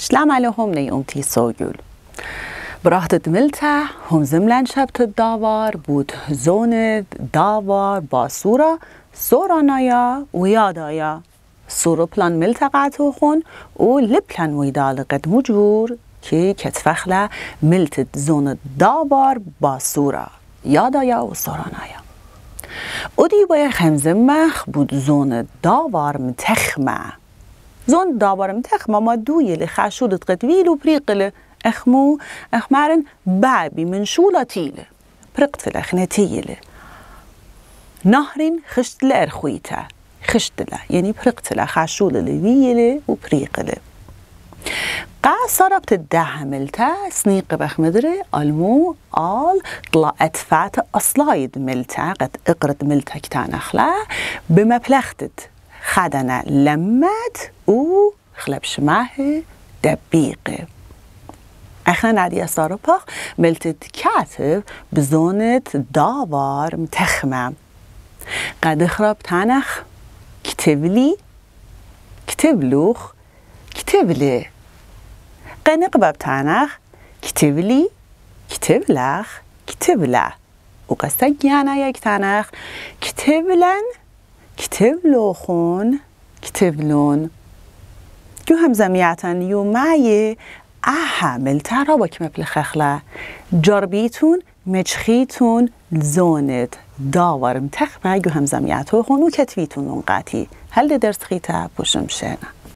شلام عليهم ليونكلي سويول براحت تملتع هم زملن شبت الداور بود زوند داور باسورا سورانايا ويادايا سورو بلان ملتقعتو خون و لبلان ويدالقت مجبور كي كتفخلا ملت زوند داور باسورا یادایا و سورانایا اودی بای مخ بود زون داوار متخمه زون دابرم dawarim texma ma duyê li xeşûdit qetvîl û prîqile exmû exmerin babî min şûla tîle. Priqt fil نهر خشت لأرخويتا خشتلا يعني برقتلا خاشولة لويلة وبريقلة قا صربت الدعملتا سنيق بخمدري المو آل طلعت فات أصلايد ملتا قد اقرد ملتا كتان أخلا بمبلغتت خدنه لمت او خلب ماه دبیقه اخنا نادیا الصاروباخ ملتت کاتب بزونت داوار متخمه قد کتبلوخ تانخ کتبلی کتبلوخ تنخ کتبلی تانخ کتبله کتبلخ قصد وقستجیانا یک تانخ کتبلن لون کتبلون، یو همزمية يو معي احمل که مبل خخله، جاربیتون، مچخیتون، زوند داورم تخمه زمیعتو همزمية خونو وكتبيتون قطی، هل درس خیتا بوشم